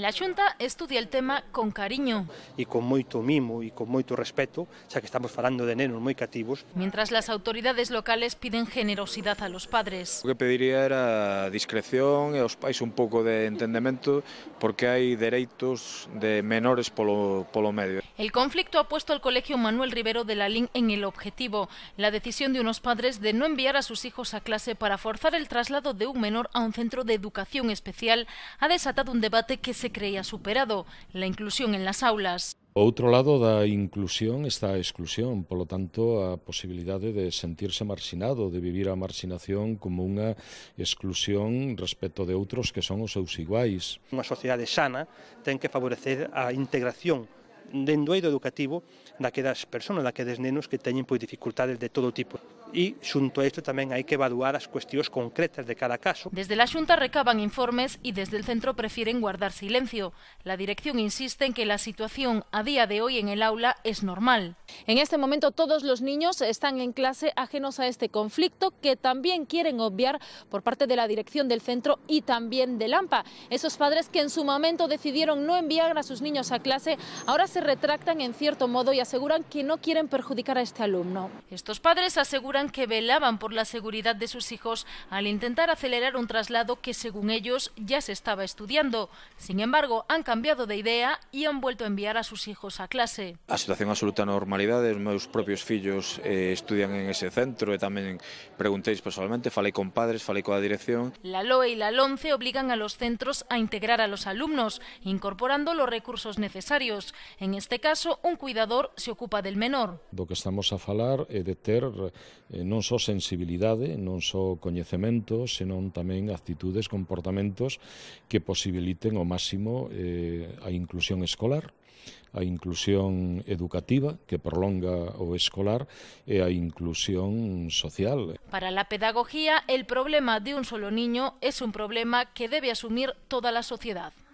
La Xunta estudia el tema con cariño. E con moito mimo e con moito respeto, xa que estamos falando de nenos moi cativos. Mientras las autoridades locales piden generosidade a los padres. O que pediría era discreción e os pais un pouco de entendemento porque hai dereitos de menores polo, polo medio. El conflicto ha puesto al Colegio Manuel Rivero de la Lín en el objetivo, la decisión de unos padres de no enviar a sus hijos a clase para forzar el traslado de un menor a un centro de educación especial ha desatado un debate que se se creía superado, la inclusión en las aulas. Outro lado da inclusión está a exclusión, polo tanto a posibilidade de sentirse marxinado, de vivir a marxinación como unha exclusión respecto de outros que son os seus iguais. Unha sociedade sana ten que favorecer a integración eido educativo daquelas personas, daqueles nenos que teñen pois dificultades de todo tipo. E xunto a isto tamén hai que evaluar as cuestións concretas de cada caso. Desde la Xunta recaban informes e desde el centro prefieren guardar silencio. La dirección insiste en que la situación a día de hoy en el aula es normal. En este momento todos los niños están en clase ajenos a este conflicto que también quieren obviar por parte de la dirección del centro y también de Lampa. Esos padres que en su momento decidieron no enviar a sus niños a clase ahora se se retractan en cierto modo y aseguran que no quieren perjudicar a este alumno. Estos padres aseguran que velaban por la seguridad de sus hijos al intentar acelerar un traslado que según ellos ya se estaba estudiando. Sin embargo, han cambiado de idea y han vuelto a enviar a sus hijos a clase. A situación absoluta normalidad... os propios fillos eh, estudian en ese centro y e preguntéis personalmente, ...fale con padres, con la dirección. La LOE y la LONCE obligan a los centros a integrar a los alumnos, incorporando los recursos necesarios. En este caso, un cuidador se ocupa del menor. Do que estamos a falar é de ter eh, non só sensibilidade, non só coñecemento, senón tamén actitudes, comportamentos que posibiliten ao máximo eh, a inclusión escolar a inclusión educativa que prolonga o escolar e a inclusión social. Para la pedagogía, el problema de un solo niño es un problema que debe asumir toda la sociedad.